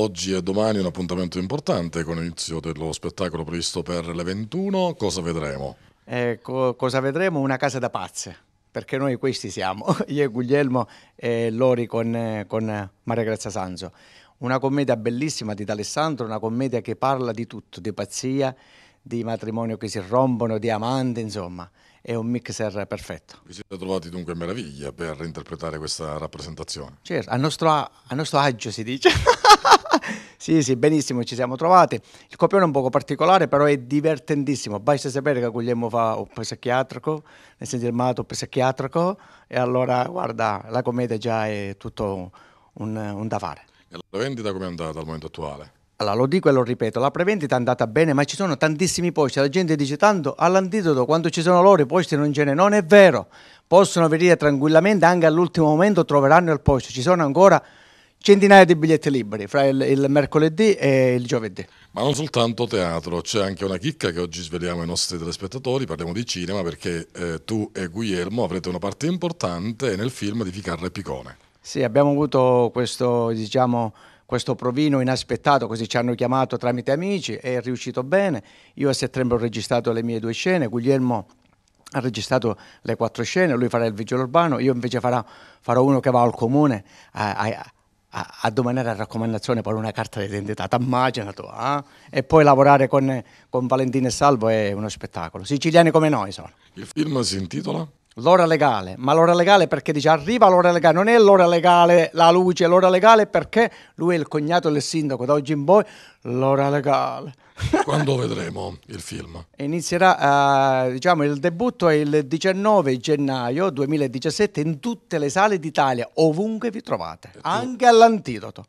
Oggi e domani un appuntamento importante con l'inizio dello spettacolo previsto per le 21. Cosa vedremo? Eh, co- cosa vedremo? Una casa da pazze, perché noi questi siamo, io e Guglielmo e Lori con, con Maria Grazia Sanzo. Una commedia bellissima di D'Alessandro, una commedia che parla di tutto, di pazzia, di matrimonio che si rompono, di amante, insomma è un mixer perfetto. Vi siete trovati dunque a meraviglia per interpretare questa rappresentazione? Certo, a nostro, a nostro agio si dice. sì, sì, benissimo, ci siamo trovati. Il copione è un poco particolare, però è divertentissimo. Basta sapere che Guglielmo fa un psichiatrico, nel senso il mato psichiatrico, e allora, guarda, la commedia già è tutto un, un da fare. E la vendita come è andata al momento attuale? Allora, lo dico e lo ripeto, la prevendita è andata bene, ma ci sono tantissimi posti, la gente dice tanto, all'antidoto, quando ci sono loro i posti non ce ne non è vero, possono venire tranquillamente, anche all'ultimo momento troveranno il posto, ci sono ancora centinaia di biglietti liberi fra il, il, mercoledì e il giovedì. Ma non soltanto teatro, c'è anche una chicca che oggi sveliamo ai nostri telespettatori, parliamo di cinema perché eh, tu e Guglielmo avrete una parte importante nel film di Ficarra e Picone. Sì, abbiamo avuto questo, diciamo, questo provino inaspettato, così ci hanno chiamato tramite amici, è riuscito bene. Io a settembre ho registrato le mie due scene, Guglielmo ha registrato le quattro scene, lui farà il vigile urbano, io invece farà, farò uno che va al comune a, a a, a domanare a raccomandazione per una carta d'identità, ti immagina tu, eh? e poi lavorare con, con Valentino e Salvo è uno spettacolo, siciliani come noi sono. Il film si intitola? l'ora legale, ma l'ora legale perché dice arriva l'ora legale, non è l'ora legale la luce, l'ora legale perché lui è il cognato del sindaco, da oggi in poi l'ora legale. Quando vedremo il film? Inizierà, eh, diciamo, il debutto è il 19 gennaio 2017 in tutte le sale d'Italia, ovunque vi trovate, anche all'antidoto.